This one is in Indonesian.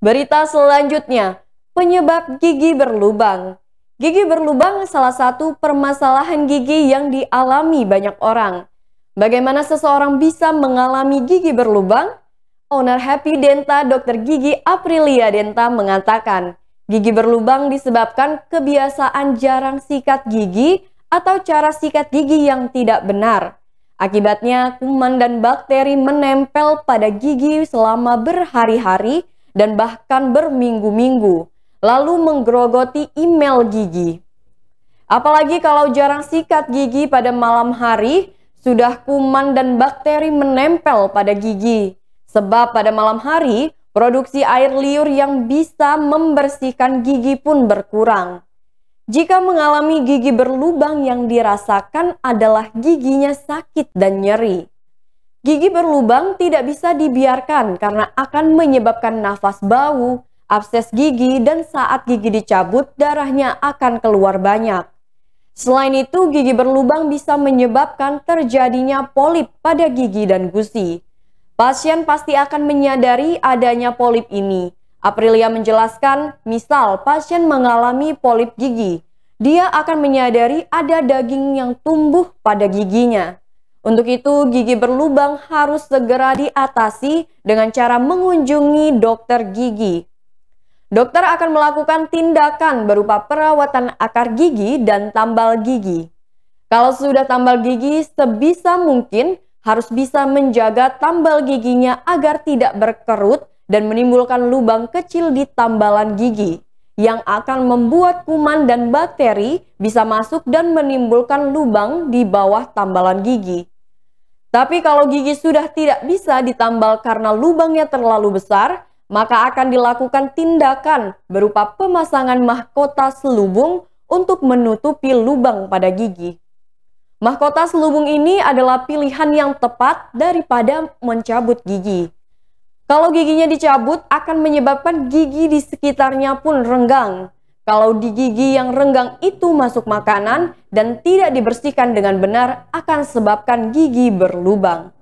Berita selanjutnya, penyebab gigi berlubang. Gigi berlubang salah satu permasalahan gigi yang dialami banyak orang. Bagaimana seseorang bisa mengalami gigi berlubang? Owner Happy Denta Dr. Gigi Aprilia Denta mengatakan, gigi berlubang disebabkan kebiasaan jarang sikat gigi atau cara sikat gigi yang tidak benar. Akibatnya, kuman dan bakteri menempel pada gigi selama berhari-hari dan bahkan berminggu-minggu, lalu menggerogoti email gigi. Apalagi kalau jarang sikat gigi pada malam hari, sudah kuman dan bakteri menempel pada gigi. Sebab pada malam hari, produksi air liur yang bisa membersihkan gigi pun berkurang. Jika mengalami gigi berlubang yang dirasakan adalah giginya sakit dan nyeri. Gigi berlubang tidak bisa dibiarkan karena akan menyebabkan nafas bau, abses gigi, dan saat gigi dicabut darahnya akan keluar banyak. Selain itu, gigi berlubang bisa menyebabkan terjadinya polip pada gigi dan gusi. Pasien pasti akan menyadari adanya polip ini. Aprilia menjelaskan, misal pasien mengalami polip gigi, dia akan menyadari ada daging yang tumbuh pada giginya. Untuk itu, gigi berlubang harus segera diatasi dengan cara mengunjungi dokter gigi. Dokter akan melakukan tindakan berupa perawatan akar gigi dan tambal gigi. Kalau sudah tambal gigi, sebisa mungkin harus bisa menjaga tambal giginya agar tidak berkerut dan menimbulkan lubang kecil di tambalan gigi yang akan membuat kuman dan bakteri bisa masuk dan menimbulkan lubang di bawah tambalan gigi. Tapi kalau gigi sudah tidak bisa ditambal karena lubangnya terlalu besar, maka akan dilakukan tindakan berupa pemasangan mahkota selubung untuk menutupi lubang pada gigi. Mahkota selubung ini adalah pilihan yang tepat daripada mencabut gigi. Kalau giginya dicabut akan menyebabkan gigi di sekitarnya pun renggang. Kalau di gigi yang renggang itu masuk makanan dan tidak dibersihkan dengan benar akan sebabkan gigi berlubang.